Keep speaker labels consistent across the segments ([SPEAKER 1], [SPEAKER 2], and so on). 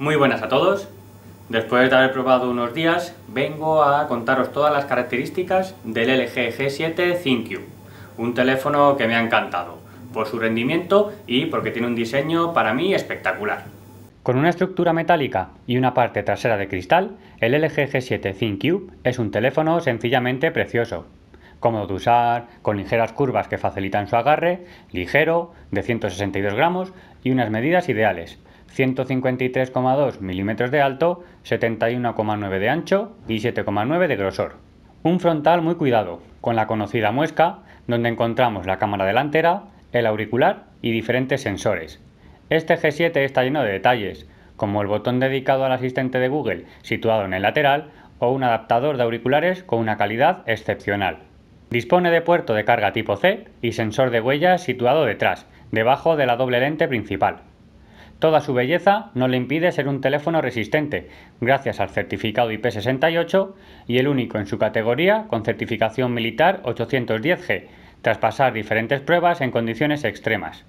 [SPEAKER 1] Muy buenas a todos. Después de haber probado unos días, vengo a contaros todas las características del LG G7 ThinQ, un teléfono que me ha encantado por su rendimiento y porque tiene un diseño para mí espectacular. Con una estructura metálica y una parte trasera de cristal, el LG G7 ThinQ es un teléfono sencillamente precioso. Cómodo de usar, con ligeras curvas que facilitan su agarre, ligero, de 162 gramos y unas medidas ideales, 153,2 milímetros de alto, 71,9 de ancho y 7,9 de grosor. Un frontal muy cuidado, con la conocida muesca, donde encontramos la cámara delantera, el auricular y diferentes sensores. Este G7 está lleno de detalles, como el botón dedicado al asistente de Google situado en el lateral o un adaptador de auriculares con una calidad excepcional. Dispone de puerto de carga tipo C y sensor de huellas situado detrás, debajo de la doble lente principal. Toda su belleza no le impide ser un teléfono resistente, gracias al certificado IP68 y el único en su categoría con certificación militar 810G, tras pasar diferentes pruebas en condiciones extremas.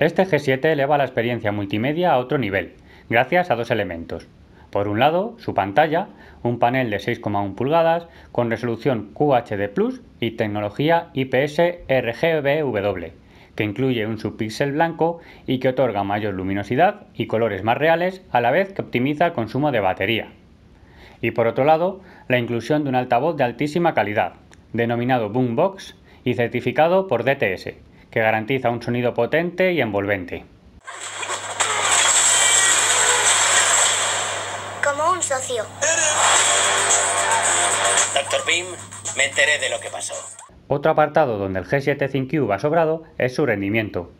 [SPEAKER 1] Este G7 eleva la experiencia multimedia a otro nivel, gracias a dos elementos. Por un lado, su pantalla, un panel de 6,1 pulgadas con resolución QHD Plus y tecnología IPS RGBW que incluye un subpíxel blanco y que otorga mayor luminosidad y colores más reales a la vez que optimiza el consumo de batería. Y por otro lado, la inclusión de un altavoz de altísima calidad, denominado Boombox y certificado por DTS, que garantiza un sonido potente y envolvente. Como un socio. Doctor Beam, me enteré de lo que pasó. Otro apartado donde el G7 ThinQ va sobrado es su rendimiento.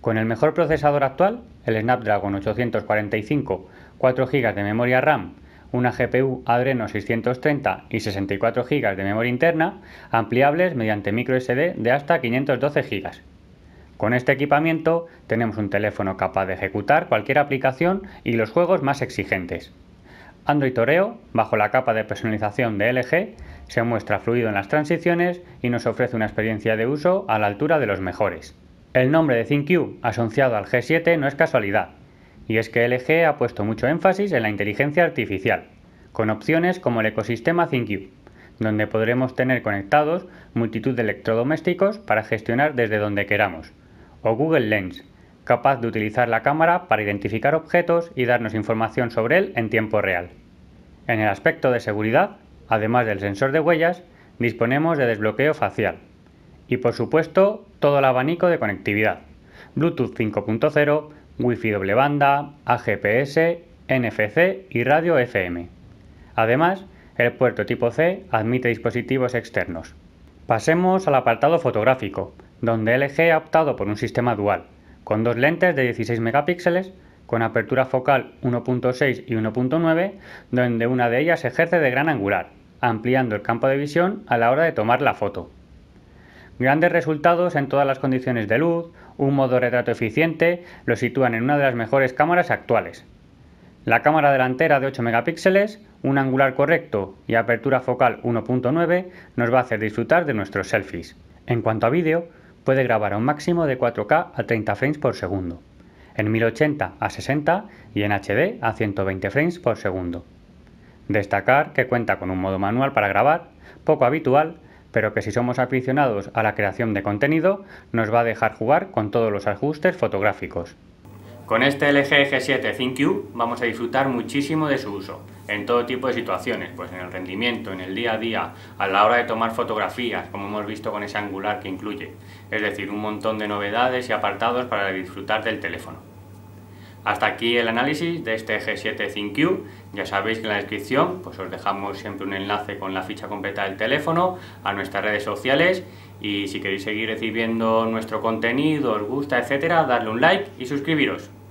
[SPEAKER 1] Con el mejor procesador actual, el Snapdragon 845, 4 GB de memoria RAM, una GPU Adreno 630 y 64 GB de memoria interna, ampliables mediante microSD de hasta 512 GB. Con este equipamiento tenemos un teléfono capaz de ejecutar cualquier aplicación y los juegos más exigentes. Android Oreo, bajo la capa de personalización de LG, se muestra fluido en las transiciones y nos ofrece una experiencia de uso a la altura de los mejores. El nombre de ThinQ asociado al G7 no es casualidad, y es que LG ha puesto mucho énfasis en la inteligencia artificial, con opciones como el ecosistema ThinQ, donde podremos tener conectados multitud de electrodomésticos para gestionar desde donde queramos, o Google Lens, capaz de utilizar la cámara para identificar objetos y darnos información sobre él en tiempo real. En el aspecto de seguridad, además del sensor de huellas, disponemos de desbloqueo facial. Y por supuesto, todo el abanico de conectividad. Bluetooth 5.0, Wi-Fi doble banda, AGPS, NFC y radio FM. Además, el puerto tipo C admite dispositivos externos. Pasemos al apartado fotográfico, donde LG ha optado por un sistema dual, con dos lentes de 16 megapíxeles con apertura focal 1.6 y 1.9, donde una de ellas ejerce de gran angular, ampliando el campo de visión a la hora de tomar la foto. Grandes resultados en todas las condiciones de luz, un modo retrato eficiente, lo sitúan en una de las mejores cámaras actuales. La cámara delantera de 8 megapíxeles, un angular correcto y apertura focal 1.9 nos va a hacer disfrutar de nuestros selfies. En cuanto a vídeo, puede grabar a un máximo de 4K a 30 frames por segundo, en 1080 a 60 y en HD a 120 frames por segundo. Destacar que cuenta con un modo manual para grabar, poco habitual, pero que si somos aficionados a la creación de contenido, nos va a dejar jugar con todos los ajustes fotográficos. Con este LG G7 ThinQ vamos a disfrutar muchísimo de su uso, en todo tipo de situaciones, pues en el rendimiento, en el día a día, a la hora de tomar fotografías, como hemos visto con ese angular que incluye, es decir, un montón de novedades y apartados para disfrutar del teléfono. Hasta aquí el análisis de este G7 ThinQ. Ya sabéis que en la descripción pues os dejamos siempre un enlace con la ficha completa del teléfono, a nuestras redes sociales y si queréis seguir recibiendo nuestro contenido, os gusta, etcétera, darle un like y suscribiros.